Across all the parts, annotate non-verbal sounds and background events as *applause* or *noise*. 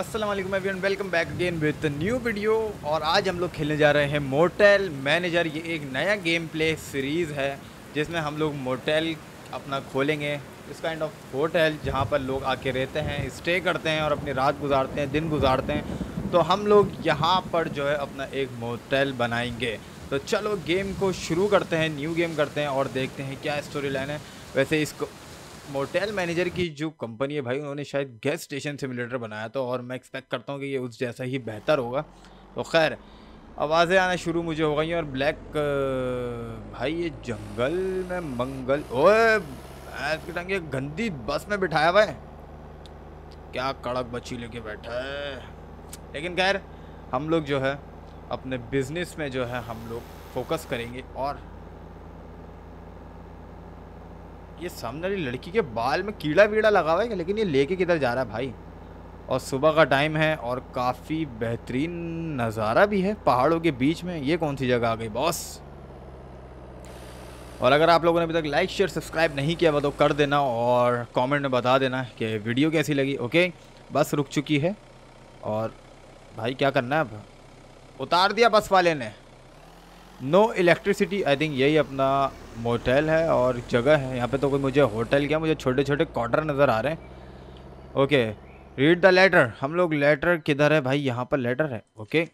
Aslam everyone welcome back again with new video और आज हम लोग खेलने जा रहे हैं मोटेल मैनेजर ये एक नया गेम प्ले सीरीज़ है जिसमें हम लोग मोटेल अपना खोलेंगे इस काइंड ऑफ होटल जहाँ पर लोग आके रहते हैं स्टे करते हैं और अपनी रात गुजारते हैं दिन गुजारते हैं तो हम लोग यहाँ पर जो है अपना एक मोटेल बनाएंगे तो चलो गेम को शुरू करते हैं न्यू गेम करते हैं और देखते हैं क्या स्टोरी लाइन है वैसे इसको मोटेल मैनेजर की जो कंपनी है भाई उन्होंने शायद गैस स्टेशन सिमुलेटर बनाया तो और मैं एक्सपेक्ट करता हूँ कि ये उस जैसा ही बेहतर होगा तो खैर आवाज़ें आना शुरू मुझे हो गई और ब्लैक भाई ये जंगल में मंगल ओए के गंदी बस में बिठाया हुआ है क्या कड़क बच्ची लेके बैठा है लेकिन खैर हम लोग जो है अपने बिजनेस में जो है हम लोग फोकस करेंगे और ये सामने वाली लड़की के बाल में कीड़ा वीड़ा लगा हुआ है लेकिन ये लेके किधर जा रहा है भाई और सुबह का टाइम है और काफ़ी बेहतरीन नज़ारा भी है पहाड़ों के बीच में ये कौन सी जगह आ गई बॉस और अगर आप लोगों ने अभी तक लाइक शेयर सब्सक्राइब नहीं किया हुआ तो कर देना और कमेंट में बता देना कि वीडियो कैसी लगी ओके बस रुक चुकी है और भाई क्या करना है अब उतार दिया बस वाले ने नो इलेक्ट्रिसिटी आई थिंक यही अपना मोटल है और जगह है यहाँ पे तो कोई मुझे होटल क्या मुझे छोटे छोटे क्वार्टर नज़र आ रहे हैं ओके रीड द लेटर हम लोग लेटर किधर है भाई यहाँ पर लेटर है okay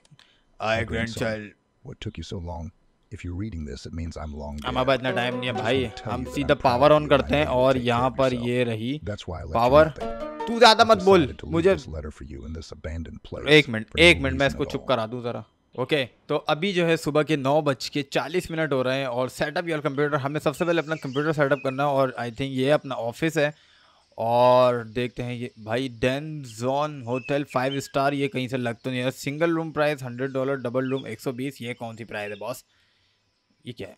I grandchild what took you so long if you reading this it हमारे इतना टाइम नहीं है भाई हम सीधा पावर ऑन करते हैं और यहाँ पर ये रही पावर तू ज्यादा मत बोल मुझे एक मिनट एक मिनट मैं इसको चुप करा दूं जरा ओके okay, तो अभी जो है सुबह के नौ बज के चालीस मिनट हो रहे हैं और सेटअप योर कंप्यूटर हमें सबसे पहले अपना कंप्यूटर सेटअप करना और आई थिंक ये अपना ऑफिस है और देखते हैं ये भाई डेन जोन होटल फाइव स्टार ये कहीं से लग तो नहीं है single room price hundred dollar double room एक सौ बीस ये कौन सी प्राइस है बॉस ये क्या है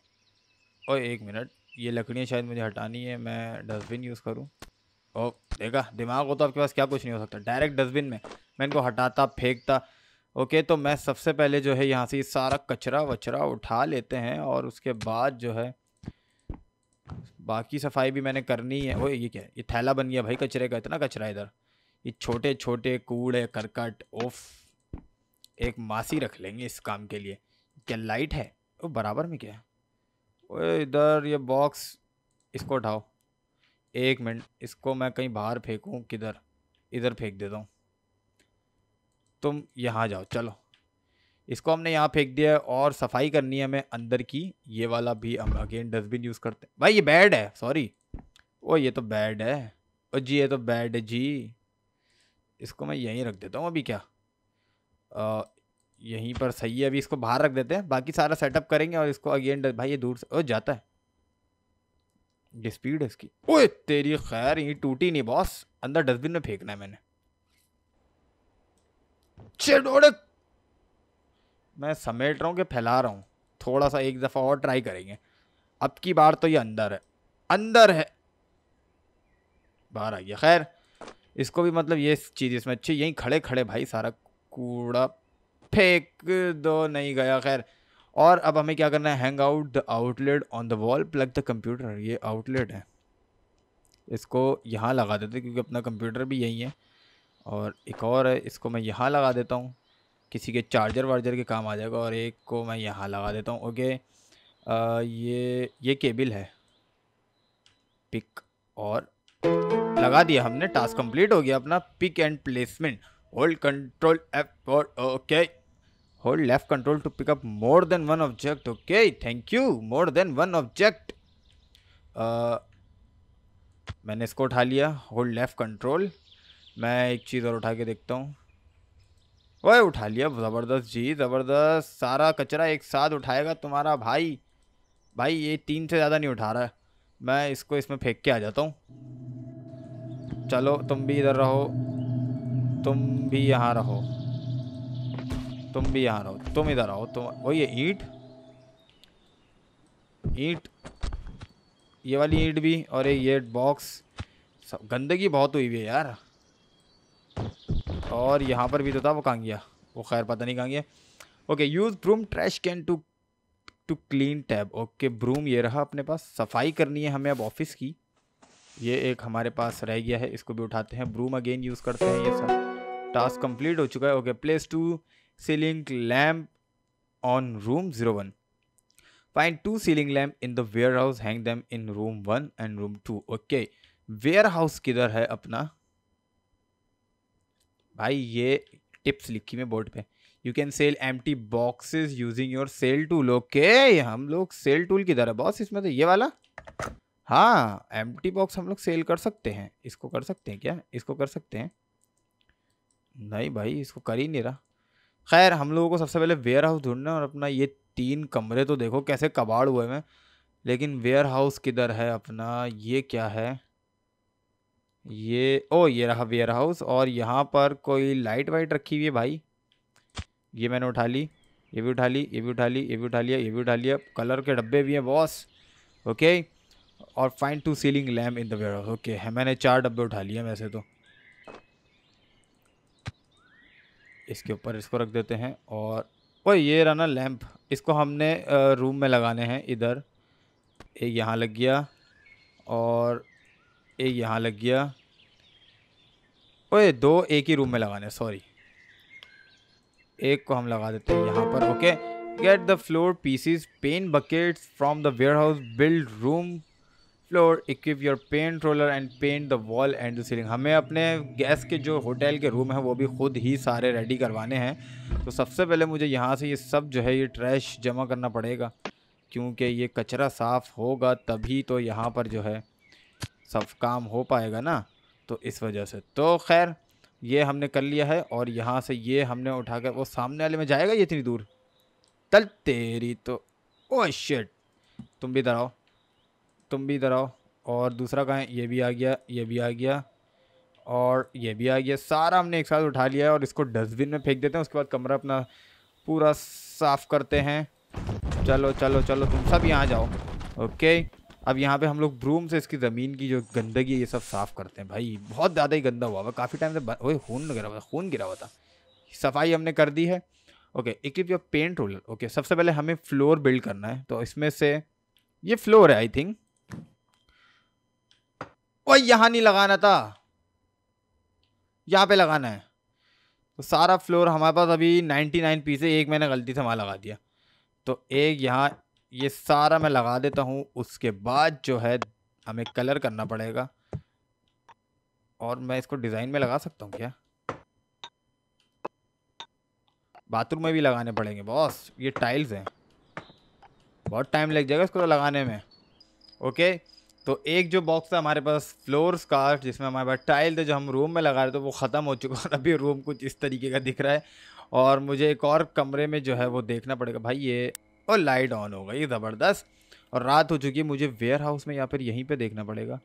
और एक मिनट ये लकड़ियाँ शायद मुझे हटानी है मैं डस्टबिन यूज़ करूँ ओ देखा दिमाग हो तो आपके पास क्या कुछ नहीं हो सकता डायरेक्ट डस्टबिन में मैं इनको हटाता फेंकता ओके तो मैं सबसे पहले जो है यहाँ से सारा कचरा वचरा उठा लेते हैं और उसके बाद जो है बाकी सफाई भी मैंने करनी है ओए ये क्या ये थैला बन गया भाई कचरे का इतना कचरा इधर ये छोटे छोटे कूड़े करकट ओफ एक मासी रख लेंगे इस काम के लिए क्या लाइट है वो बराबर में क्या है ओए इधर ये बॉक्स इसको उठाओ एक मिनट इसको मैं कहीं बाहर फेंकूँ किधर इधर फेंक देता हूँ तुम यहाँ जाओ चलो इसको हमने यहाँ फेंक दिया है और सफाई करनी है हमें अंदर की ये वाला भी हम अगेन डस्टबिन यूज़ करते हैं भाई ये बैड है सॉरी ओ ये तो बैड है ओ जी ये तो बैड है जी इसको मैं यहीं रख देता हूँ अभी क्या आ, यहीं पर सही है अभी इसको बाहर रख देते हैं बाकी सारा सेटअप करेंगे और इसको अगेन भाई ये दूर से ओ जाता है ये स्पीड है इसकी ओ तेरी खैर यहीं टूटी नहीं बॉस अंदर डस्टबिन में फेंकना है मैंने चिड़ोड़े मैं समेट रहा हूँ कि फैला रहा हूँ थोड़ा सा एक दफ़ा और ट्राई करेंगे अब की बार तो ये अंदर है अंदर है बाहर आ गया खैर इसको भी मतलब ये चीज़ इसमें अच्छी यहीं खड़े खड़े भाई सारा कूड़ा फेंक दो नहीं गया खैर और अब हमें क्या करना है hang out the outlet on the wall plug the computer ये आउटलेट है इसको यहाँ लगा देते क्योंकि अपना कंप्यूटर भी यहीं है और एक और है इसको मैं यहाँ लगा देता हूँ किसी के चार्जर वार्जर के काम आ जाएगा और एक को मैं यहाँ लगा देता हूँ ओके आ, ये ये केबल है पिक और लगा दिया हमने टास्क कंप्लीट हो गया अपना pick and placement hold control F और okay hold left control to pick up more than one object okay thank you more than one object मैंने इसको उठा लिया होल्ड लेफ्ट कंट्रोल मैं एक चीज़ और उठा के देखता हूँ वह उठा लिया ज़बरदस्त जी ज़बरदस्त सारा कचरा एक साथ उठाएगा तुम्हारा भाई भाई ये तीन से ज़्यादा नहीं उठा रहा है मैं इसको इसमें फेंक के आ जाता हूँ चलो तुम भी इधर रहो तुम भी यहाँ रहो तुम भी यहाँ रहो तुम इधर रहो तुम वही ईंट ईंट ये वाली ईंट भी और ये बॉक्स सब गंदगी बहुत हुई हुई है यार और यहाँ पर भी तो था वो कांगिया वो खैर पता नहीं कांगिया okay use broom trash can to to clean tab okay broom ये रहा अपने पास सफाई करनी है हमें अब ऑफिस की ये एक हमारे पास रह गया है इसको भी उठाते हैं ब्रूम अगेन यूज़ करते हैं ये सब टास्क कंप्लीट हो चुका है okay place two ceiling lamp on room zero one find two ceiling lamp in the warehouse hang them in room one and room two okay warehouse किधर है अपना भाई ये टिप्स लिखी मैं बोर्ड पे you can sell empty boxes using your sell tool okay हम लोग सेल टूल की तरह बॉस इसमें तो ये वाला हाँ एम टी बॉक्स हम लोग सेल कर सकते हैं इसको कर सकते हैं क्या इसको कर सकते हैं नहीं भाई इसको कर ही नहीं रहा खैर हम लोगों को सबसे पहले वेयर हाउस ढूंढना और अपना ये तीन कमरे तो देखो कैसे कबाड़ हुए हैं लेकिन वेयर हाउस किधर है अपना ये क्या है ये ओ ये रहा वेयर हाउस और यहाँ पर कोई लाइट वाइट रखी हुई है भाई ये मैंने उठा ली ये भी उठा ली ये भी उठा ली ये भी उठा लिया ये भी उठा लिया कलर के डब्बे भी हैं बॉस ओके और fine two ceiling lamp in the warehouse okay है मैंने चार डब्बे उठा लिए वैसे तो इसके ऊपर इसको रख देते हैं और ओ ये रहा ना लैम्प इसको हमने रूम में लगाने हैं इधर एक यहाँ लग गया और एक यहाँ लग गया ओए दो एक ही रूम में लगाने सॉरी एक को हम लगा देते हैं यहाँ पर okay get the floor pieces paint buckets from the warehouse build room floor equip your paint roller and paint the wall and the ceiling हमें अपने गैस के जो होटल के रूम हैं वो भी खुद ही सारे रेडी करवाने हैं तो सबसे पहले मुझे यहाँ से ये सब जो है ये ट्रैश जमा करना पड़ेगा क्योंकि ये कचरा साफ़ होगा तभी तो यहाँ पर जो है सब काम हो पाएगा ना तो इस वजह से तो खैर ये हमने कर लिया है और यहाँ से ये हमने उठा कर वो सामने वाले में जाएगा ये इतनी दूर तल तेरी तो ओ शिट तुम भी इधर आओ तुम भी इधर आओ और दूसरा कहें ये भी आ गया ये भी आ गया और ये भी आ गया सारा हमने एक साथ उठा लिया है और इसको डस्टबिन में फेंक देते हैं उसके बाद कमरा अपना पूरा साफ़ करते हैं चलो चलो चलो तुम सब यहाँ जाओ ओके अब यहाँ पे हम लोग ब्रूम से इसकी ज़मीन की जो गंदगी है ये सब साफ़ करते हैं भाई बहुत ज़्यादा ही गंदा हुआ हुआ काफ़ी टाइम से वही खून गिरा हुआ खून गिरा हुआ था सफाई हमने कर दी है ओके एक योर पेंट रोलर ओके सबसे पहले हमें फ्लोर बिल्ड करना है तो इसमें से ये फ्लोर है आई थिंक वही यहाँ नहीं लगाना था यहाँ पे लगाना है तो सारा फ्लोर हमारे पास अभी 99 पीस है एक मैंने गलती से वहाँ लगा दिया तो एक यहाँ ये सारा मैं लगा देता हूँ उसके बाद जो है हमें कलर करना पड़ेगा और मैं इसको डिज़ाइन में लगा सकता हूँ क्या बाथरूम में भी लगाने पड़ेंगे बॉस ये टाइल्स हैं बहुत टाइम लग जाएगा इसको तो लगाने में ओके तो एक जो बॉक्स था हमारे पास फ्लोर स्कार्फ जिसमें हमारे पास टाइल थे जो हम रूम में लगा रहे थे तो वो ख़त्म हो चुका और अभी रूम कुछ इस तरीके का दिख रहा है और मुझे एक और कमरे में जो है वो देखना पड़ेगा भाई ये और लाइट ऑन हो गई ज़बरदस्त और रात हो चुकी है मुझे वेयर हाउस में या फिर यहीं पे देखना पड़ेगा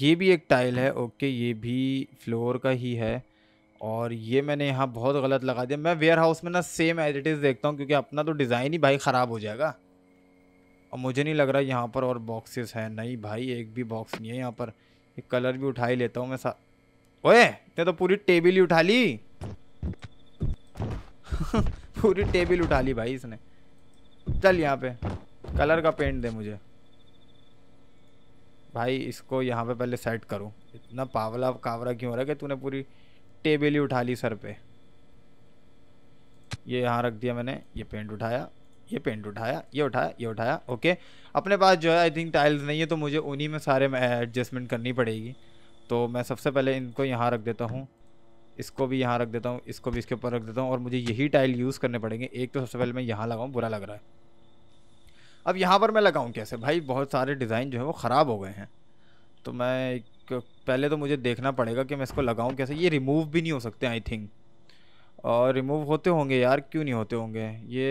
ये भी एक टाइल है ओके ये भी फ्लोर का ही है और ये मैंने यहाँ बहुत गलत लगा दिया मैं वेयर हाउस में ना सेम एज इट इज़ देखता हूँ क्योंकि अपना तो डिज़ाइन ही भाई ख़राब हो जाएगा और मुझे नहीं लग रहा यहाँ पर और बॉक्सेस हैं नहीं भाई एक भी बॉक्स नहीं है यहाँ पर एक कलर भी उठा ही लेता हूँ मैं सा ओए ने तो पूरी टेबल ही उठा ली *laughs* पूरी टेबल उठा ली भाई इसने चल यहाँ पे कलर का पेंट दे मुझे भाई इसको यहाँ पे पहले सेट करूँ इतना पावला कावरा क्यों हो रहा है कि तूने पूरी टेबल ही उठा ली सर पे ये यहाँ रख दिया मैंने ये पेंट उठाया ये पेंट उठाया ये उठाया ये उठाया ओके अपने पास जो है आई थिंक टाइल्स नहीं है तो मुझे उन्हीं में सारे एडजस्टमेंट करनी पड़ेगी तो मैं सबसे पहले इनको यहाँ रख देता हूँ इसको भी यहाँ रख देता हूँ इसको भी इसके ऊपर रख देता हूँ और मुझे यही टाइल यूज़ करने पड़ेंगे एक तो सबसे पहले मैं यहाँ लगाऊँ बुरा लग रहा है अब यहाँ पर मैं लगाऊँ कैसे भाई बहुत सारे डिज़ाइन जो है वो ख़राब हो गए हैं तो मैं पहले तो मुझे देखना पड़ेगा कि मैं इसको लगाऊँ कैसे ये रिमूव भी नहीं हो सकते आई थिंक और रिमूव होते होंगे यार क्यों नहीं होते होंगे ये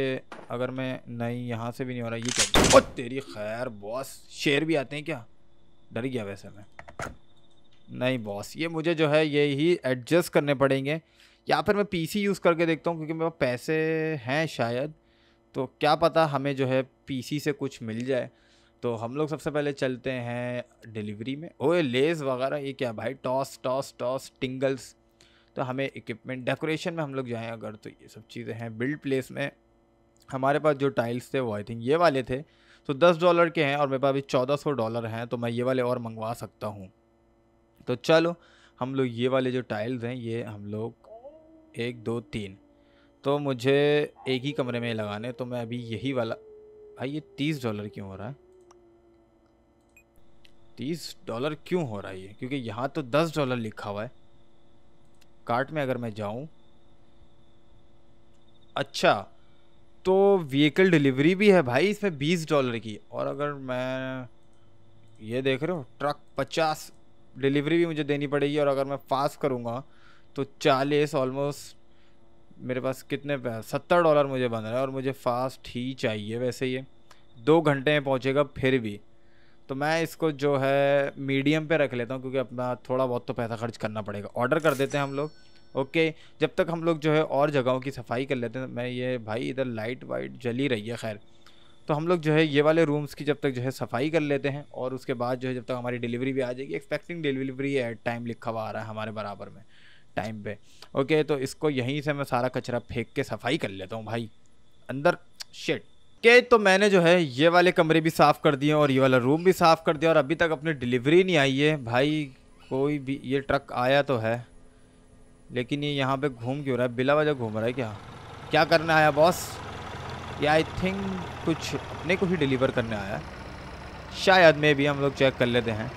अगर मैं नहीं यहाँ से भी नहीं हो रहा ये क्या ओ तेरी खैर बॉस शेर भी आते हैं क्या डर गया वैसे मैं नहीं बॉस ये मुझे जो है ये ही एडजस्ट करने पड़ेंगे या फिर मैं पीसी यूज़ करके देखता हूँ क्योंकि मेरे पास पैसे हैं शायद तो क्या पता हमें जो है पीसी से कुछ मिल जाए तो हम लोग सबसे पहले चलते हैं डिलीवरी में ओए लेस वगैरह ये क्या भाई टॉस टॉस टॉस टिंगल्स तो हमें इक्विपमेंट डेकोरेशन में हम लोग जाएँ अगर तो ये सब चीज़ें हैं बिल्ड प्लेस में हमारे पास जो टाइल्स थे वो आई थिंक ये वाले थे तो दस डॉलर के हैं और मेरे पास अभी चौदह सौ डॉलर हैं तो मैं ये वाले और मंगवा सकता हूँ तो चलो हम लोग ये वाले जो टाइल्स हैं ये हम लोग एक दो तीन तो मुझे एक ही कमरे में लगाने तो मैं अभी यही वाला भाई ये तीस डॉलर क्यों हो रहा है तीस डॉलर क्यों हो रहा है ये क्योंकि यहाँ तो दस डॉलर लिखा हुआ है कार्ट में अगर मैं जाऊँ अच्छा तो व्हीकल डिलीवरी भी है भाई इसमें बीस डॉलर की और अगर मैं ये देख रहे हो ट्रक पचास डिलीवरी भी मुझे देनी पड़ेगी और अगर मैं फास्ट करूँगा तो चालीस ऑलमोस्ट मेरे पास कितने सत्तर डॉलर मुझे बन रहा है और मुझे फ़ास्ट ही चाहिए वैसे ये दो घंटे में पहुँचेगा फिर भी तो मैं इसको जो है मीडियम पे रख लेता हूँ क्योंकि अपना थोड़ा बहुत तो पैसा खर्च करना पड़ेगा ऑर्डर कर देते हैं हम लोग ओके जब तक हम लोग जो है और जगहों की सफाई कर लेते हैं मैं ये भाई इधर लाइट वाइट जली रही है खैर तो हम लोग जो है ये वाले रूम्स की जब तक जो है सफाई कर लेते हैं और उसके बाद जो है जब तक हमारी डिलीवरी भी आ जाएगी एक्सपेक्टिंग डिलीवरी एट टाइम लिखा हुआ आ रहा है हमारे बराबर में टाइम पे ओके तो इसको यहीं से मैं सारा कचरा फेंक के सफाई कर लेता हूँ भाई अंदर शेट के तो मैंने जो है ये वाले कमरे भी साफ़ कर दिए और ये वाला रूम भी साफ़ कर दिया और अभी तक अपनी डिलीवरी नहीं आई है भाई कोई भी ये ट्रक आया तो है लेकिन ये यहाँ पे घूम क्यों रहा है बिला वजह घूम रहा है क्या क्या करने आया बॉस ये आई थिंक कुछ अपने को ही डिलीवर करने आया शायद में भी हम लोग चेक कर लेते हैं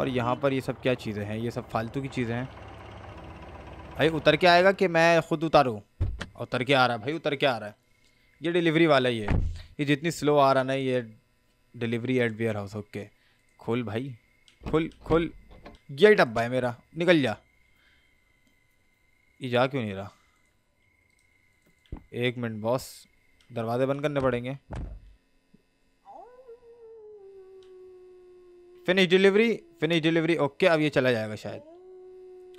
और यहाँ पर ये सब क्या चीज़ें हैं ये सब फालतू की चीज़ें हैं भाई उतर के आएगा कि मैं खुद उतारूँ उतर के आ रहा है भाई उतर के आ रहा है ये डिलीवरी वाला ही है ये जितनी स्लो आ रहा ना ये delivery at bear house okay खोल भाई खुल खुल ये डब्बा है मेरा निकल जा ये जा क्यों नहीं रहा एक मिनट बॉस दरवाजे बंद करने पड़ेंगे finish delivery finish delivery okay अब ये चला जाएगा शायद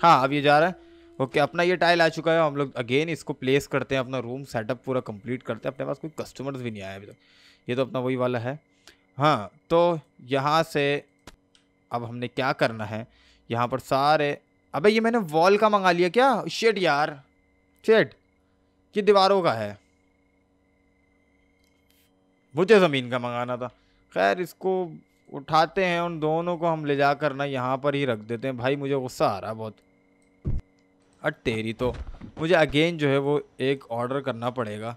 हाँ अब ये जा रहा है ओके okay, अपना ये टाइल आ चुका है हम लोग अगेन इसको प्लेस करते हैं अपना रूम सेटअप पूरा कंप्लीट करते हैं अपने पास कोई कस्टमर्स भी नहीं आया अभी तक ये तो अपना वही वाला है हाँ तो यहाँ से अब हमने क्या करना है यहाँ पर सारे अबे ये मैंने वॉल का मंगा लिया क्या शेट यार शेट कि दीवारों का है मुझे ज़मीन का मंगाना था खैर इसको उठाते हैं उन दोनों को हम ले जाकर ना यहाँ पर ही रख देते हैं भाई मुझे गुस्सा आ रहा है बहुत अट तेरी तो मुझे अगेन जो है वो एक ऑर्डर करना पड़ेगा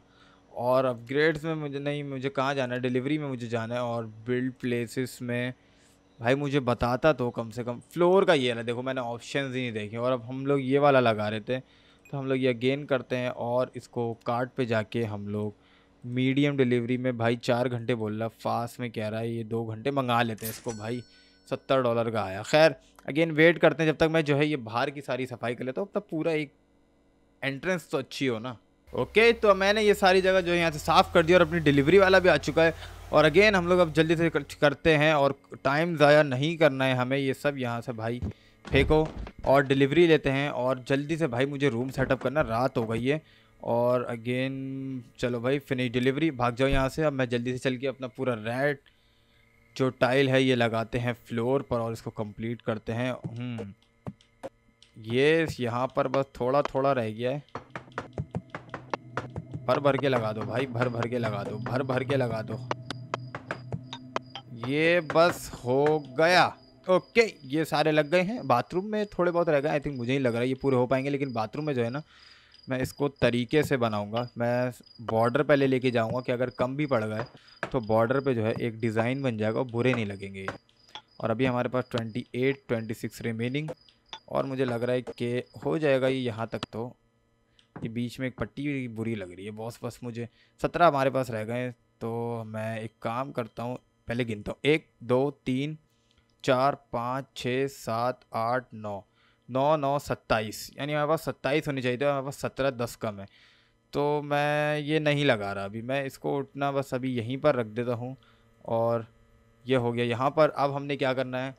और अपग्रेड्स में मुझे नहीं मुझे कहाँ जाना है डिलीवरी में मुझे जाना है और बिल्ड प्लेसेस में भाई मुझे बताता तो कम से कम फ्लोर का ये ना देखो मैंने ऑप्शन ही नहीं देखे और अब हम लोग ये वाला लगा रहे थे तो हम लोग ये अगेन करते हैं और इसको कार्ट पे जाके हम लोग मीडियम डिलीवरी में भाई चार घंटे बोल रहा फास्ट में कह रहा है ये दो घंटे मंगा लेते हैं इसको भाई सत्तर डॉलर का आया खैर अगेन वेट करते हैं जब तक मैं जो है ये बाहर की सारी सफाई कर लेता हूँ तब पूरा एक एंट्रेंस तो अच्छी हो ना ओके तो मैंने ये सारी जगह जो है यहाँ से साफ़ कर दी और अपनी डिलीवरी वाला भी आ चुका है और अगेन हम लोग अब जल्दी से करते हैं और टाइम ज़ाया नहीं करना है हमें ये सब यहाँ से भाई फेंको और डिलीवरी लेते हैं और जल्दी से भाई मुझे रूम सेटअप करना रात हो गई है और अगेन चलो भाई फिनिश डिलीवरी भाग जाओ यहाँ से अब मैं जल्दी से चल के अपना पूरा रेड जो टाइल है ये लगाते हैं फ्लोर पर और इसको कंप्लीट करते हैं हम्म। ये यहाँ पर बस थोड़ा थोड़ा रह गया है भर भर के लगा दो भाई भर भर के लगा दो भर भर के लगा दो ये बस हो गया ओके ये सारे लग गए हैं बाथरूम में थोड़े बहुत रह गए आई थिंक मुझे ही लग रहा है ये पूरे हो पाएंगे लेकिन बाथरूम में जो है ना मैं इसको तरीके से बनाऊंगा मैं बॉर्डर पहले लेके जाऊंगा कि अगर कम भी पड़ गए तो बॉर्डर पे जो है एक डिज़ाइन बन जाएगा बुरे नहीं लगेंगे और अभी हमारे पास 28, 26 रिमेनिंग और मुझे लग रहा है कि हो जाएगा ये यहाँ तक तो ये बीच में एक पट्टी बुरी लग रही है बॉस बस मुझे सत्रह हमारे पास रह गए तो मैं एक काम करता हूँ पहले गिनता हूँ एक दो तीन चार पाँच छः सात आठ नौ नौ नौ सत्ताईस यानी हमारे पास सत्ताईस होनी चाहिए थी हमारे पास सत्रह दस कम है तो मैं ये नहीं लगा रहा अभी मैं इसको उठना बस अभी यहीं पर रख देता हूँ और ये हो गया यहाँ पर अब हमने क्या करना है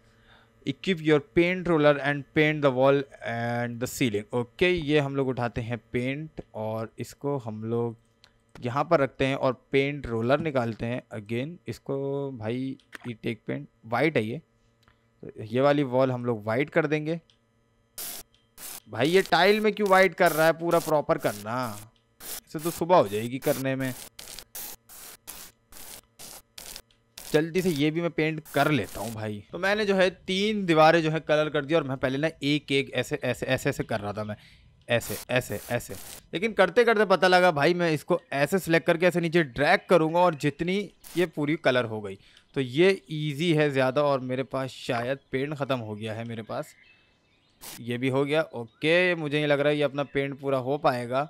equip your paint roller and paint the wall and the ceiling okay ये हम लोग उठाते हैं पेंट और इसको हम लोग यहाँ पर रखते हैं और पेंट रोलर निकालते हैं अगेन इसको भाई ई टेक पेंट वाइट है ये तो ये वाली वॉल हम लोग वाइट कर देंगे भाई ये टाइल में क्यों वाइट कर रहा है पूरा प्रॉपर करना इसे तो सुबह हो जाएगी करने में जल्दी से ये भी मैं पेंट कर लेता हूँ भाई तो मैंने जो है तीन दीवारें जो है कलर कर दी और मैं पहले ना एक एक ऐसे ऐसे ऐसे ऐसे कर रहा था मैं ऐसे ऐसे ऐसे लेकिन करते करते पता लगा भाई मैं इसको ऐसे सेलेक्ट करके ऐसे नीचे ड्रैग करूँगा और जितनी ये पूरी कलर हो गई तो ये ईजी है ज़्यादा और मेरे पास शायद पेंट ख़त्म हो गया है मेरे पास ये भी हो गया ओके मुझे ये लग रहा है ये अपना पेंट पूरा हो पाएगा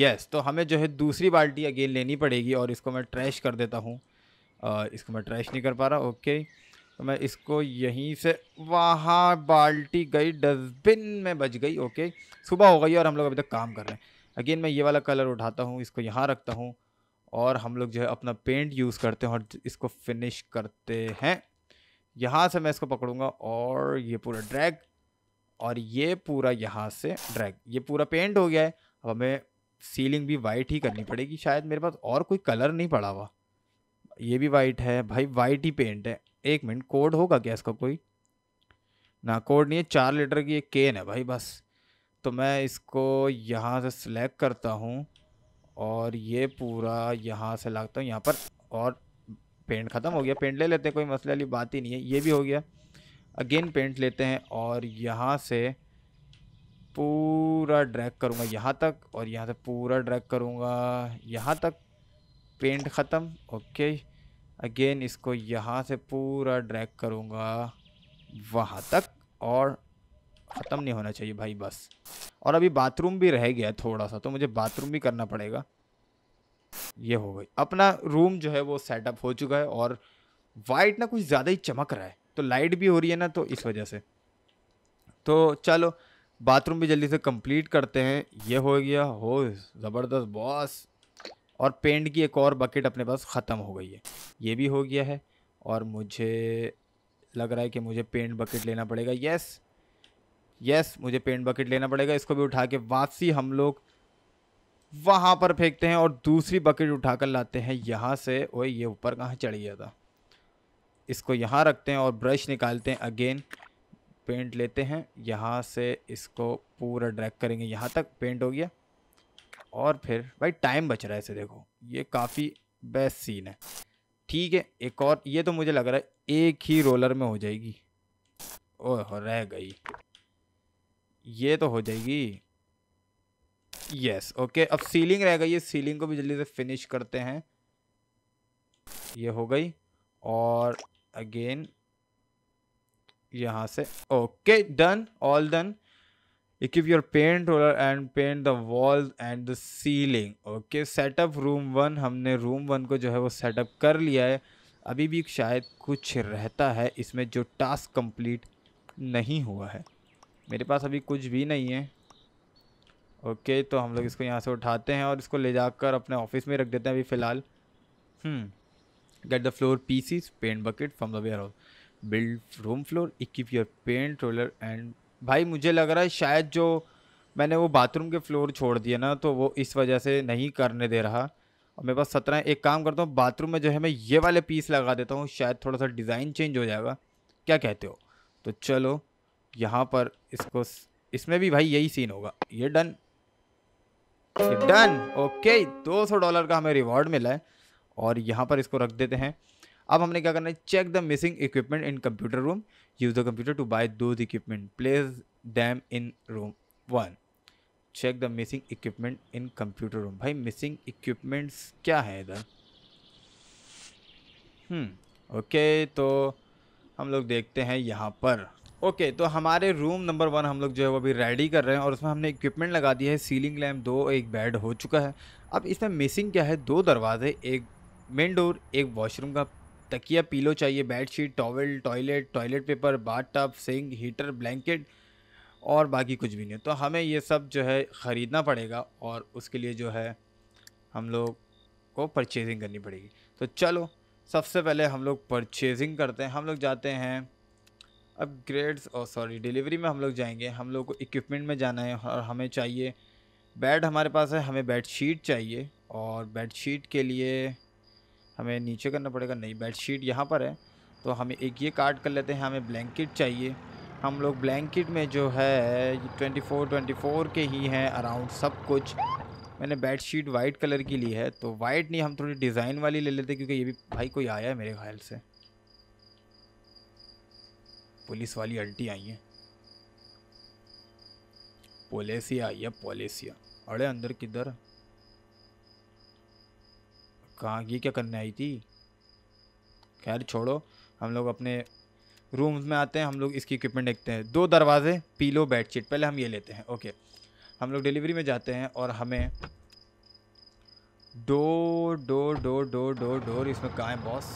यस तो हमें जो है दूसरी बाल्टी अगेन लेनी पड़ेगी और इसको मैं ट्रैश कर देता हूँ इसको मैं ट्रैश नहीं कर पा रहा ओके तो मैं इसको यहीं से वहाँ बाल्टी गई डस्टबिन में बच गई ओके सुबह हो गई और हम लोग अभी तक काम कर रहे हैं अगेन मैं ये वाला कलर उठाता हूँ इसको यहाँ रखता हूँ और हम लोग जो है अपना पेंट यूज़ करते हैं और इसको फिनिश करते हैं यहाँ से मैं इसको पकड़ूंगा और ये पूरा ड्रैग और ये पूरा यहाँ से ड्रैग ये पूरा पेंट हो गया है अब हमें सीलिंग भी वाइट ही करनी पड़ेगी शायद मेरे पास और कोई कलर नहीं पड़ा हुआ ये भी वाइट है भाई वाइट ही पेंट है एक मिनट कोड होगा क्या इसका कोई ना कोड नहीं है चार लीटर की एक केन है भाई बस तो मैं इसको यहाँ से सिलेक्ट करता हूँ और ये पूरा यहाँ से लागता हूँ यहाँ पर और पेंट ख़त्म हो गया पेंट ले लेते हैं कोई मसले वाली बात ही नहीं है ये भी हो गया अगेन पेंट लेते हैं और यहाँ से पूरा ड्रैग करूँगा यहाँ तक और यहाँ से पूरा ड्रैग करूँगा यहाँ तक पेंट ख़त्म ओके अगेन इसको यहाँ से पूरा ड्रैग करूँगा वहाँ तक और ख़त्म नहीं होना चाहिए भाई बस और अभी बाथरूम भी रह गया थोड़ा सा तो मुझे बाथरूम भी करना पड़ेगा ये हो गई अपना रूम जो है वो सेटअप हो चुका है और वाइट ना कुछ ज़्यादा ही चमक रहा है तो लाइट भी हो रही है ना तो इस वजह से तो चलो बाथरूम भी जल्दी से कंप्लीट करते हैं ये हो गया हो ज़बरदस्त बॉस और पेंट की एक और बकेट अपने पास ख़त्म हो गई है ये भी हो गया है और मुझे लग रहा है कि मुझे पेंट बकेट लेना पड़ेगा यस यस मुझे पेंट बकेट लेना पड़ेगा इसको भी उठा के वापसी हम लोग वहाँ पर फेंकते हैं और दूसरी बकेट उठा कर लाते हैं यहाँ से ओए ये ऊपर कहाँ चढ़ गया था इसको यहाँ रखते हैं और ब्रश निकालते हैं अगेन पेंट लेते हैं यहाँ से इसको पूरा ड्रैग करेंगे यहाँ तक पेंट हो गया और फिर भाई टाइम बच रहा है इसे देखो ये काफ़ी बेस्ट सीन है ठीक है एक और ये तो मुझे लग रहा है एक ही रोलर में हो जाएगी ओह रह गई ये तो हो जाएगी यस ओके अब सीलिंग रह गई है सीलिंग को भी जल्दी से फिनिश करते हैं ये हो गई और अगेन यहाँ से okay done all done equip your paint roller and paint the wall and the ceiling okay setup room one हमने रूम वन को जो है वो सेटअप कर लिया है अभी भी शायद कुछ रहता है इसमें जो टास्क कंप्लीट नहीं हुआ है मेरे पास अभी कुछ भी नहीं है ओके तो हम लोग इसको यहाँ से उठाते हैं और इसको ले जाकर अपने ऑफिस में रख देते हैं अभी फ़िलहाल हम्म Get the floor pieces, paint bucket from the warehouse. Build room floor, equip your paint roller and भाई मुझे लग रहा है शायद जो मैंने वो बाथरूम के फ्लोर छोड़ दिया ना तो वो इस वजह से नहीं करने दे रहा और मेरे पास सत्रह एक काम करता हूँ बाथरूम में जो है मैं ये वाले पीस लगा देता हूँ शायद थोड़ा सा डिज़ाइन चेंज हो जाएगा क्या कहते हो तो चलो यहाँ पर इसको इसमें भी भाई यही सीन होगा ये डन डन ओके दो सौ डॉलर का हमें रिवॉर्ड मिला है और यहाँ पर इसको रख देते हैं अब हमने क्या करना है check the missing equipment in computer room use the computer to buy दो equipment place them in room one check the missing equipment in computer room भाई मिसिंग इक्विपमेंट्स क्या है इधर ओके hmm, तो हम लोग देखते हैं यहाँ पर ओके okay, तो हमारे रूम नंबर वन हम लोग जो है वो अभी रेडी कर रहे हैं और उसमें हमने इक्विपमेंट लगा दी है सीलिंग लैम्प दो एक बेड हो चुका है अब इसमें मिसिंग क्या है दो दरवाजे एक मेन डोर एक वॉशरूम का तकिया पीलो चाहिए bedsheet towel toilet toilet paper bathtub sink heater blanket और बाकी कुछ भी नहीं तो हमें ये सब जो है ख़रीदना पड़ेगा और उसके लिए जो है हम लोग को परचेजिंग करनी पड़ेगी तो चलो सबसे पहले हम लोग परचेजिंग करते हैं हम लोग जाते हैं अपग्रेड्स और सॉरी डिलीवरी में हम लोग जाएंगे हम लोग को इक्विपमेंट में जाना है और हमें चाहिए बेड हमारे पास है हमें बेड शीट चाहिए और बेड शीट के लिए हमें नीचे करना पड़ेगा नहीं शीट यहाँ पर है तो हमें एक ये कार्ड कर लेते हैं हमें ब्लैंकेट चाहिए हम लोग ब्लैंकेट में जो है ट्वेंटी फोर ट्वेंटी फोर के ही हैं अराउंड सब कुछ मैंने बेड शीट वाइट कलर की ली है तो वाइट नहीं हम थोड़ी डिज़ाइन वाली ले लेते क्योंकि ये भी भाई कोई आया है मेरे ख्याल से पुलिस वाली अल्टी आई है पोलेसिया आई है पोलेसिया अरे अंदर किधर कहाँ ये क्या करने आई थी खैर छोड़ो हम लोग अपने रूम्स में आते हैं हम लोग इसकी इक्विपमेंट देखते हैं दो दरवाजे पीलो बेडशीट पहले हम ये लेते हैं ओके हम लोग डिलीवरी में जाते हैं और हमें door door door door door door इसमें कहाँ है बॉस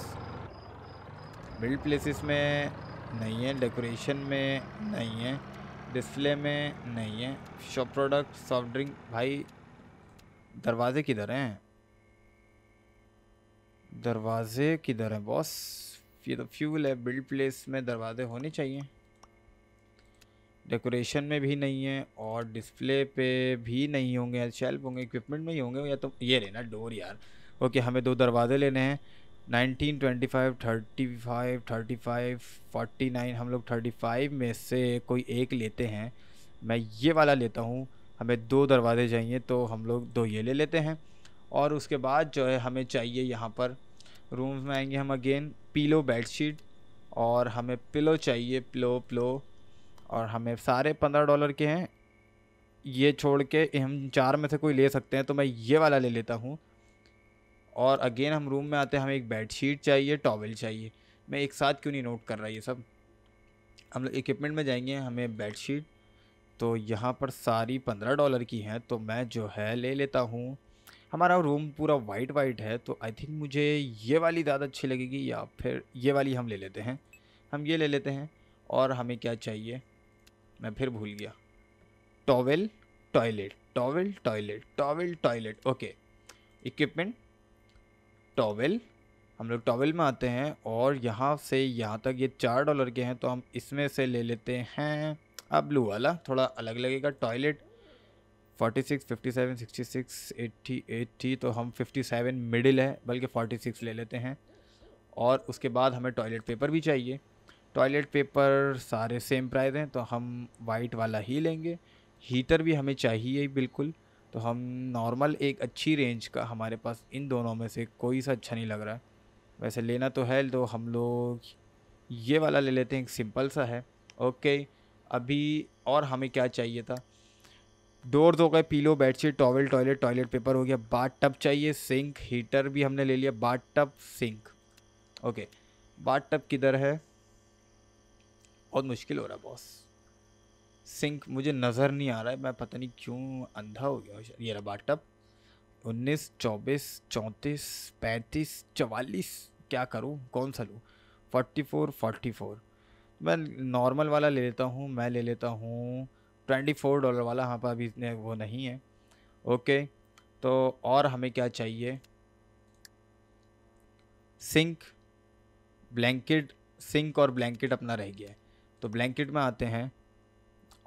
बिल्ड प्लेसेस में नहीं है डेकोरेशन में नहीं है डिस्प्ले में नहीं है शॉप प्रोडक्ट सॉफ्ट ड्रिंक भाई दरवाजे किधर हैं दरवाजे किधर है बॉस ये तो फ्यूल है बिल्ड प्लेस में दरवाजे होने चाहिए डेकोरेशन में भी नहीं है और डिस्प्ले पे भी नहीं होंगे शेल्फ होंगे इक्विपमेंट में ही होंगे या तो ये लेना डोर यार ओके हमें दो दरवाजे लेने हैं nineteen twenty five thirty five thirty five forty nine हम लोग थर्टी फाइव में से कोई एक लेते हैं मैं ये वाला लेता हूँ हमें दो दरवाजे चाहिए तो हम लोग दो ये ले लेते हैं और उसके बाद जो है हमें चाहिए यहाँ पर रूम्स में आएंगे हम अगेन पीलो बेडशीट और हमें पिलो चाहिए पिलो पिलो और हमें सारे पंद्रह डॉलर के हैं ये छोड़ के हम चार में से कोई ले सकते हैं तो मैं ये वाला ले लेता हूँ और अगेन हम रूम में आते हैं हमें एक बेड शीट चाहिए टॉवल चाहिए मैं एक साथ क्यों नहीं नोट कर रहा ये सब हम लोग इक्विपमेंट में जाएंगे हमें बेड शीट तो यहाँ पर सारी पंद्रह डॉलर की हैं तो मैं जो है ले लेता हूँ हमारा रूम पूरा वाइट वाइट है तो आई थिंक मुझे ये वाली ज़्यादा अच्छी लगेगी या फिर ये वाली हम ले लेते हैं हम ये ले लेते हैं और हमें क्या चाहिए मैं फिर भूल गया towel toilet towel toilet towel toilet okay equipment towel हम लोग टॉवेल में आते हैं और यहाँ से यहाँ तक ये चार डॉलर के हैं तो हम इसमें से ले लेते हैं अब ब्लू वाला थोड़ा अलग लगेगा toilet forty six fifty seven sixty six eighty eighty तो हम फिफ्टी सेवन मिडिल है बल्कि फोर्टी सिक्स ले लेते हैं और उसके बाद हमें टॉयलेट पेपर भी चाहिए टॉयलेट पेपर सारे सेम प्राइस हैं तो हम वाइट वाला ही लेंगे हीटर भी हमें चाहिए ही बिल्कुल तो हम नॉर्मल एक अच्छी रेंज का हमारे पास इन दोनों में से कोई सा अच्छा नहीं लग रहा है वैसे लेना तो है तो हम लोग ये वाला ले लेते हैं एक सिंपल सा है ओके अभी और हमें क्या चाहिए था डोर्स हो गए pillow bedsheet towel toilet toilet paper हो गया बाथ टब चाहिए सिंक हीटर भी हमने ले लिया bathtub sink okay bathtub किधर है बहुत मुश्किल हो रहा बॉस सिंक मुझे नज़र नहीं आ रहा है मैं पता नहीं क्यों अंधा हो गया ये रहा बाट टब उन्नीस चौबीस चौंतीस पैंतीस चवालीस क्या करूँ कौन सा लूँ फोर्टी फोर फोर्टी फोर मैं नॉर्मल वाला ले लेता हूँ मैं ले लेता हूँ ट्वेंटी फोर डॉलर वाला हाँ पर अभी वो नहीं है ओके तो और हमें क्या चाहिए सिंक ब्लैंकेट सिंक और ब्लैंकेट अपना रह गया है तो ब्लैंकेट में आते हैं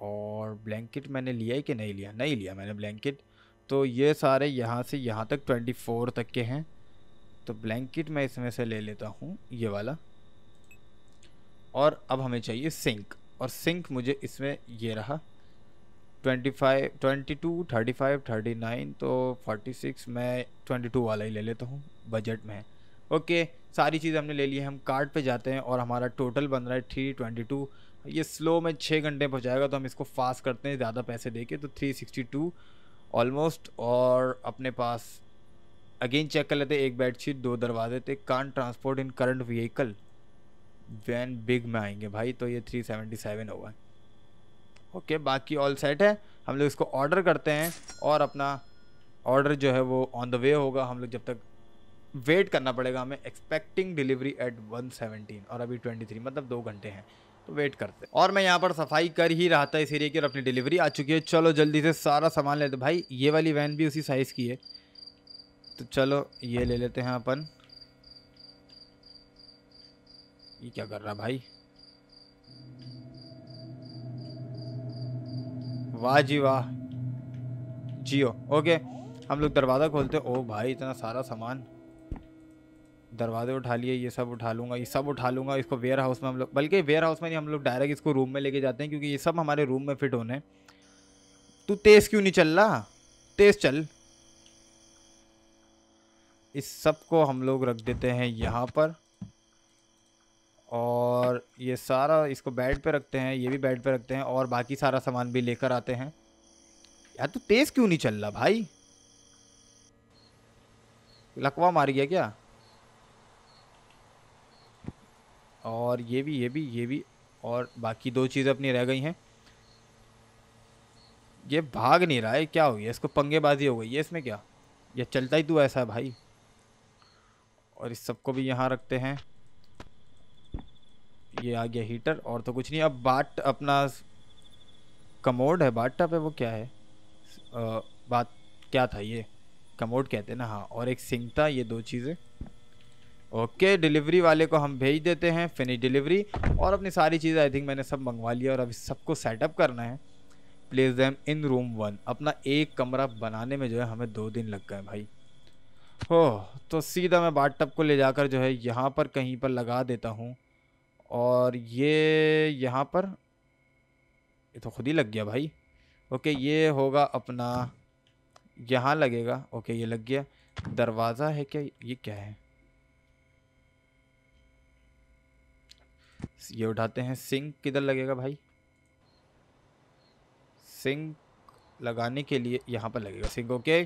और ब्लैंकेट मैंने लिया है कि नहीं लिया नहीं लिया मैंने ब्लैंकेट तो ये सारे यहाँ से यहाँ तक ट्वेंटी फोर तक के हैं तो ब्लैंकेट मैं इसमें से ले लेता हूँ ये वाला और अब हमें चाहिए सिंक और सिंक मुझे इसमें ये रहा twenty five twenty two thirty five thirty nine तो फोर्टी सिक्स मैं ट्वेंटी टू वाला ही ले लेता हूँ बजट में ओके सारी चीज़ हमने ले ली है हम कार्ड पे जाते हैं और हमारा टोटल बन रहा है थ्री ट्वेंटी टू ये स्लो में छः घंटे पहुँचाएगा तो हम इसको फास्ट करते हैं ज़्यादा पैसे दे के तो थ्री सिक्सटी टू ऑलमोस्ट और अपने पास अगेन चेक कर लेते एक बेडशीट दो दरवाजे थे can transport in current vehicle van big में आएंगे भाई तो ये थ्री सेवेंटी सेवन होगा ओके बाकी ऑल सेट है हम लोग इसको ऑर्डर करते हैं और अपना ऑर्डर जो है वो ऑन द वे होगा हम लोग जब तक वेट करना पड़ेगा हमें एक्सपेक्टिंग डिलीवरी एट 117 और अभी 23 मतलब दो घंटे हैं तो वेट करते और मैं यहाँ पर सफाई कर ही रहा था इस एरिया की और अपनी डिलीवरी आ चुकी है चलो जल्दी से सारा सामान लेते भाई ये वाली वैन भी उसी साइज़ की है तो चलो ये ले लेते हैं अपन ये क्या कर रहा भाई वाह जी वाह जियो ओके हम लोग दरवाज़ा खोलते ओ भाई इतना सारा सामान दरवाजे उठा लिए ये सब उठा लूँगा ये सब उठा लूँगा इसको वेयर हाउस में हम लोग बल्कि वेयर हाउस में नहीं हम लोग डायरेक्ट इसको रूम में लेके जाते हैं क्योंकि ये सब हमारे रूम में फिट होने तू तेज़ क्यों नहीं चल रहा तेज़ चल इस सब को हम लोग रख देते हैं यहाँ पर और ये सारा इसको बेड पे रखते हैं ये भी बेड पे रखते हैं और बाकी सारा सामान भी लेकर आते हैं यार तू तेज़ क्यों नहीं चल रहा भाई लकवा मार गया क्या और ये भी ये भी ये भी और बाकी दो चीज़ें अपनी रह गई हैं ये भाग नहीं रहा है क्या हो गया इसको पंगेबाजी हो गई है इसमें क्या ये चलता ही तू ऐसा है भाई और इस सबको भी यहाँ रखते हैं ये आ गया हीटर और तो कुछ नहीं अब बाट अपना कमोड है बाट टप है वो क्या है आ, बात क्या था ये कमोड कहते हैं ना हाँ और एक सिंक था ये दो चीज़ें ओके डिलीवरी वाले को हम भेज देते हैं फिनिश डिलीवरी और अपनी सारी चीज़ें आई थिंक मैंने सब मंगवा लिया और अब सबको सेटअप करना है place them in room one अपना एक कमरा बनाने में जो है हमें दो दिन लग गए भाई हो तो सीधा मैं बाट टप को ले जाकर जो है यहाँ पर कहीं पर लगा देता हूँ और ये यहाँ पर ये तो खुद ही लग गया भाई ओके ये होगा अपना यहाँ लगेगा ओके ये लग गया दरवाज़ा है क्या ये क्या है ये उठाते हैं सिंक किधर लगेगा भाई सिंक लगाने के लिए यहाँ पर लगेगा सिंक ओके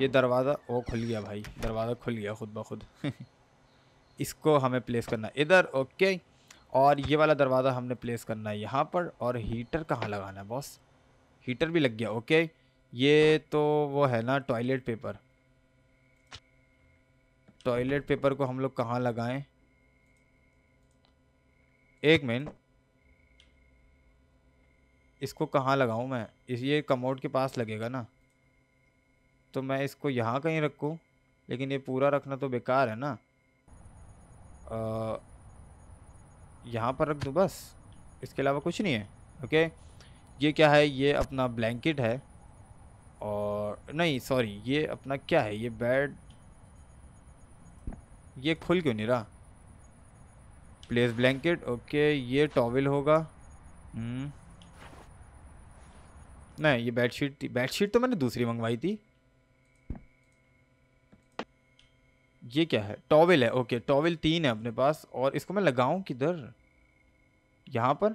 ये दरवाज़ा वो खुल गया भाई दरवाज़ा खुल गया खुद ब खुद *laughs* इसको हमें प्लेस करना इधर ओके और ये वाला दरवाज़ा हमने प्लेस करना है यहाँ पर और हीटर कहाँ लगाना है बॉस हीटर भी लग गया ओके ये तो वो है ना टॉयलेट पेपर टॉयलेट पेपर को हम लोग कहाँ लगाएं एक मिनट इसको कहाँ लगाऊँ मैं इस ये कमोड के पास लगेगा ना तो मैं इसको यहाँ कहीं रखूँ लेकिन ये पूरा रखना तो बेकार है ना आ, यहाँ पर रख दूँ बस इसके अलावा कुछ नहीं है ओके ये क्या है ये अपना ब्लैंकेट है और नहीं सॉरी ये अपना क्या है ये बेड ये खुल क्यों नहीं रहा प्लेस ब्लैंकेट ओके ये टॉवल होगा हम्म। नहीं ये बेडशीट थी बेडशीट तो मैंने दूसरी मंगवाई थी ये क्या है टॉवल है ओके टॉवल तीन है अपने पास और इसको मैं लगाऊं किधर यहाँ पर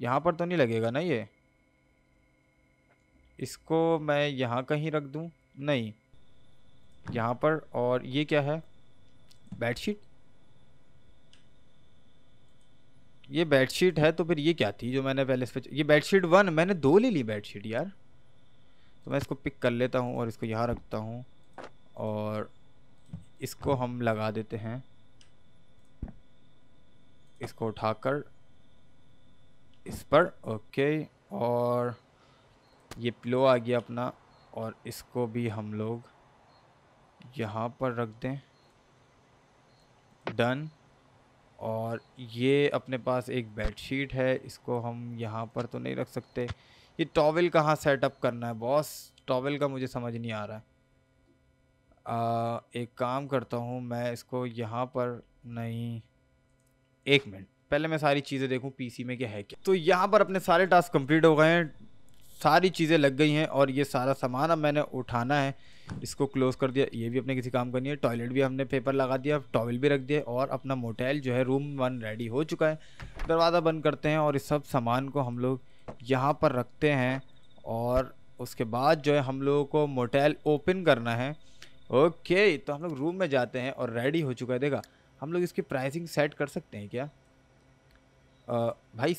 यहाँ पर तो नहीं लगेगा ना ये इसको मैं यहाँ कहीं रख दूँ नहीं यहाँ पर और ये क्या है बेडशीट ये बेडशीट है तो फिर ये क्या थी जो मैंने पहले इस पर ये बेडशीट वन मैंने दो ले ली बेडशीट यार तो मैं इसको पिक कर लेता हूँ और इसको यहाँ रखता हूँ और इसको हम लगा देते हैं इसको उठाकर इस पर ओके और ये प्लो आ गया अपना और इसको भी हम लोग यहाँ पर रख दें डन और ये अपने पास एक बेडशीट है इसको हम यहाँ पर तो नहीं रख सकते ये टॉवल कहाँ सेटअप करना है बॉस टॉवल का मुझे समझ नहीं आ रहा है आ, एक काम करता हूँ मैं इसको यहाँ पर नहीं एक मिनट पहले मैं सारी चीज़ें देखूँ पीसी में क्या है क्या तो यहाँ पर अपने सारे टास्क कंप्लीट हो गए हैं सारी चीज़ें लग गई हैं और ये सारा सामान अब मैंने उठाना है इसको क्लोज़ कर दिया ये भी अपने किसी काम का नहीं है टॉयलेट भी हमने पेपर लगा दिया टॉवल भी रख दिया और अपना मोटेल जो है रूम वन रेडी हो चुका है दरवाज़ा बंद करते हैं और इस सब सामान को हम लोग यहाँ पर रखते हैं और उसके बाद जो है हम लोगों को मोटेल ओपन करना है ओके तो हम लोग रूम में जाते हैं और रेडी हो चुका है देखा हम लोग इसकी प्राइसिंग सेट कर सकते हैं क्या आ, भाई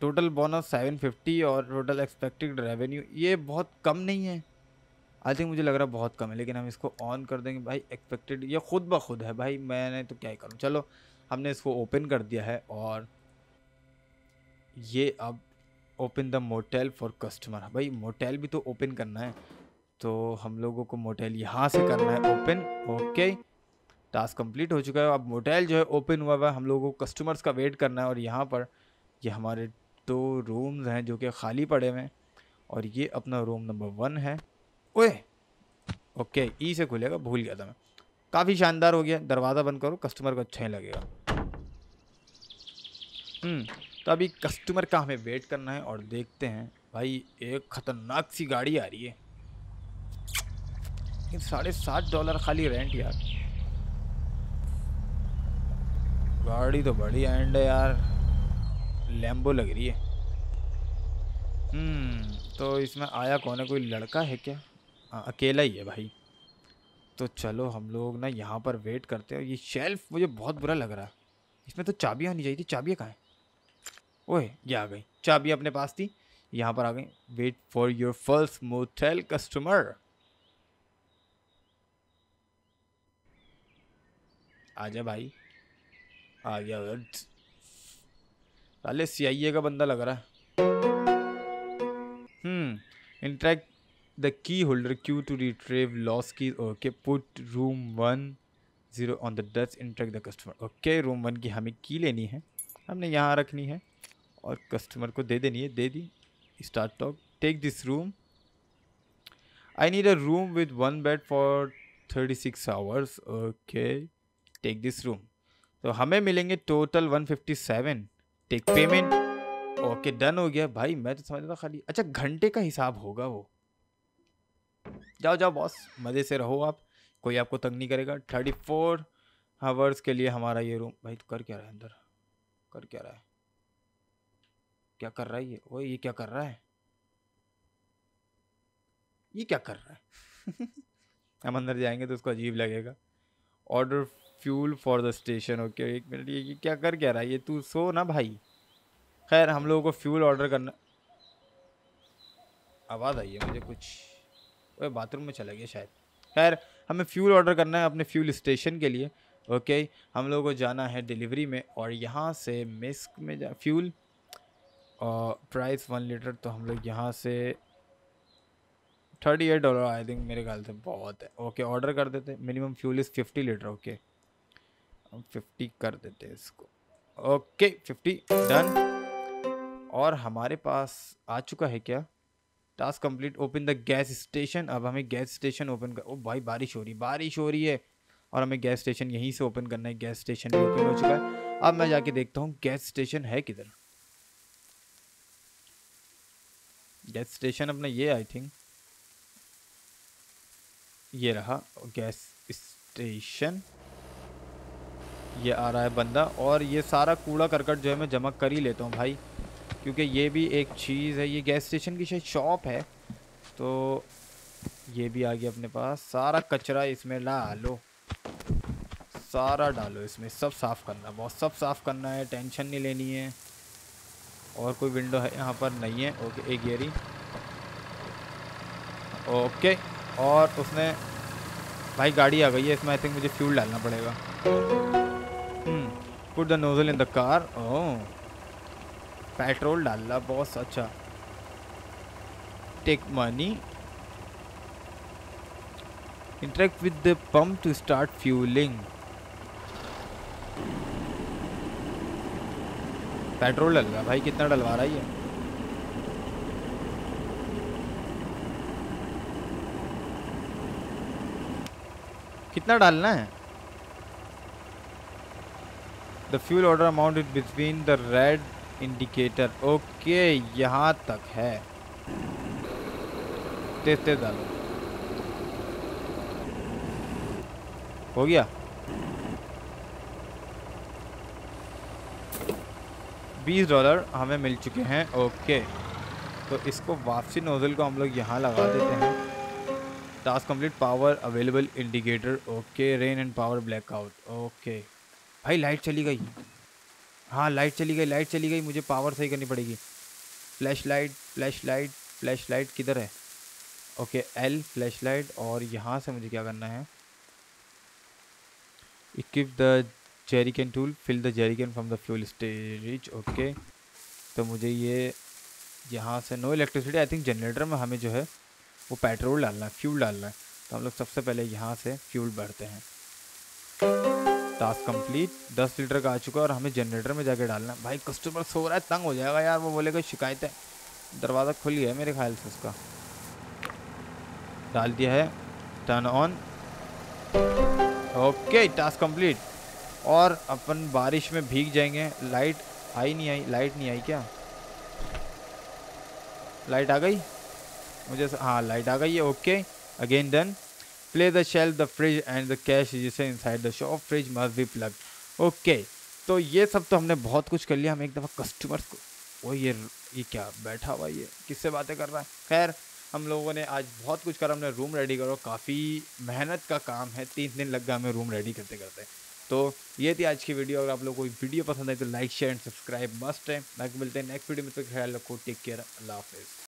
टोटल बोनस 750 और टोटल एक्सपेक्टेड रेवेन्यू ये बहुत कम नहीं है आई थिंक मुझे लग रहा है बहुत कम है लेकिन हम इसको ऑन कर देंगे भाई एक्सपेक्टेड ये खुद ब खुद है भाई मैंने तो क्या ही करूँ चलो हमने इसको ओपन कर दिया है और ये अब open the motel for customer भाई मोटेल भी तो ओपन करना है तो हम लोगों को मोटेल यहाँ से करना है ओपन ओके टास्क कंप्लीट हो चुका है अब मोटेल जो है ओपन हुआ हुआ है हम लोगों को कस्टमर्स का वेट करना है और यहाँ पर ये हमारे दो रूम्स हैं जो कि खाली पड़े हुए हैं और ये अपना रूम नंबर वन है ओए ओके ई से खुलेगा भूल गया था मैं काफ़ी शानदार हो गया दरवाज़ा बंद करो कस्टमर को अच्छा ही लगेगा हम्म। तो अभी कस्टमर का हमें वेट करना है और देखते हैं भाई एक ख़तरनाक सी गाड़ी आ रही है लेकिन साढ़े सात डॉलर खाली रेंट यार गाड़ी तो बड़ी एंड है यार लैम्बो लग रही है हम्म, तो इसमें आया कौन है कोई लड़का है क्या आ, हाँ, अकेला ही है भाई तो चलो हम लोग ना यहाँ पर वेट करते हैं ये शेल्फ मुझे बहुत बुरा लग रहा है इसमें तो चाबियाँ होनी चाहिए थी चाबियाँ कहाँ हैं ओह ये आ गई चाबियाँ अपने पास थी यहाँ पर आ गई wait for your first motel customer आजा भाई आ गया पहले सीआईए का बंदा लग रहा है interact the key holder queue to retrieve loss key okay put room one zero on the desk interact the customer okay room one की हमें की लेनी है हमने यहाँ रखनी है और कस्टमर को दे देनी है दे दी start talk take this room I need a room with one bed for thirty six hours okay take this room तो हमें मिलेंगे total 157 take payment okay done हो गया भाई मैं तो समझ रहा था खाली अच्छा घंटे का हिसाब होगा वो जाओ जाओ बॉस मज़े से रहो आप कोई आपको तंग नहीं करेगा थर्टी फोर आवर्स के लिए हमारा ये रूम भाई तो कर क्या रहा है अंदर कर क्या रहा है क्या कर रहा है ये वो ये क्या कर रहा है ये क्या कर रहा है *laughs* हम अंदर जाएंगे तो उसको अजीब लगेगा order fuel for the station okay एक मिनट ये क्या कर क्या रहा है ये तू सो ना भाई खैर हम लोगों को फ्यूल ऑर्डर करना आवाज़ आई है मुझे कुछ वह बाथरूम में चला गया शायद खैर हमें फ्यूल ऑर्डर करना है अपने फ्यूल स्टेशन के लिए ओके हम लोगों को जाना है डिलीवरी में और यहाँ से मिस्क में जा फ्यूल और प्राइस वन लीटर तो हम लोग यहाँ से thirty eight dollar I think मेरे ख्याल से बहुत है ओके ऑर्डर कर देते minimum fuel is fifty litre okay okay. हम फिफ्टी कर देते हैं इसको ओके फिफ्टी डन और हमारे पास आ चुका है क्या task complete open the gas station अब हमें गैस स्टेशन ओपन कर ओ भाई बारिश हो रही बारिश हो रही है और हमें गैस स्टेशन यहीं से ओपन करना है गैस स्टेशन भी ओपन हो चुका है अब मैं जाके देखता हूँ गैस स्टेशन है किधर गैस स्टेशन अपना ये आई थिंक ये रहा गैस स्टेशन ये आ रहा है बंदा और ये सारा कूड़ा करकट जो है मैं जमा कर ही लेता हूँ भाई क्योंकि ये भी एक चीज़ है ये गैस स्टेशन की शायद शॉप है तो ये भी आ गया अपने पास सारा कचरा इसमें ला लो सारा डालो इसमें सब साफ़ करना बहुत सब साफ़ करना है टेंशन नहीं लेनी है और कोई विंडो है यहाँ पर नहीं है ओके एक गेरी ओके और उसने भाई गाड़ी आ गई है इसमें आई थिंक मुझे फ्यूल डालना पड़ेगा put the nozzle in the car oh petrol डाला बॉस अच्छा take money interact with the pump to start fuelling petrol डल रहा भाई कितना डलवा रहा है कितना डालना है The fuel order amount is between the red indicator. Okay, यहाँ तक है तेज तेज डालो हो गया बीस डॉलर हमें मिल चुके हैं ओके तो इसको वापसी नोज़ल को हम लोग यहाँ लगा देते हैं task complete power available indicator okay rain and power blackout okay भाई लाइट चली गई हाँ लाइट चली गई लाइट चली गई मुझे पावर सही करनी पड़ेगी flashlight flashlight flashlight किधर है ओके एल फ्लैश लाइट और यहाँ से मुझे क्या करना है equip the jerrican tool fill the jerrican from the fuel stage okay तो मुझे ये यहाँ से no electricity I think generator में हमें जो है वो पेट्रोल डालना है फ्यूल डालना है तो हम लोग सबसे पहले यहाँ से फ्यूल भरते हैं टास्क कंप्लीट दस लीटर का आ चुका है और हमें जनरेटर में जाके डालना है भाई कस्टमर सो रहा है तंग हो जाएगा यार वो बोले कोई शिकायत है दरवाज़ा खुल गया है मेरे ख्याल से उसका डाल दिया है turn on okay task complete और अपन बारिश में भीग जाएंगे लाइट आई नहीं आई लाइट नहीं आई क्या लाइट आ गई मुझे हाँ लाइट आ गई है okay again done Place the shelf, the fridge and the cash in inside the shop. Fridge must be plugged. Okay okay. तो ये सब तो हमने बहुत कुछ कर लिया हम एक दफ़ा कस्टमर्स को वो ये ये क्या बैठा हुआ ये किससे बातें कर रहा है खैर हम लोगों ने आज बहुत कुछ करा हमने रूम रेडी करो काफ़ी मेहनत का काम है तीन दिन लग गया हमें रूम रेडी करते करते तो ये थी आज की वीडियो अगर आप लोग को वीडियो पसंद आई तो like share and subscribe must है बाकी मिलते हैं नेक्स्ट वीडियो में तो ख्याल रखो टेक केयर अल्लाह हाफिज़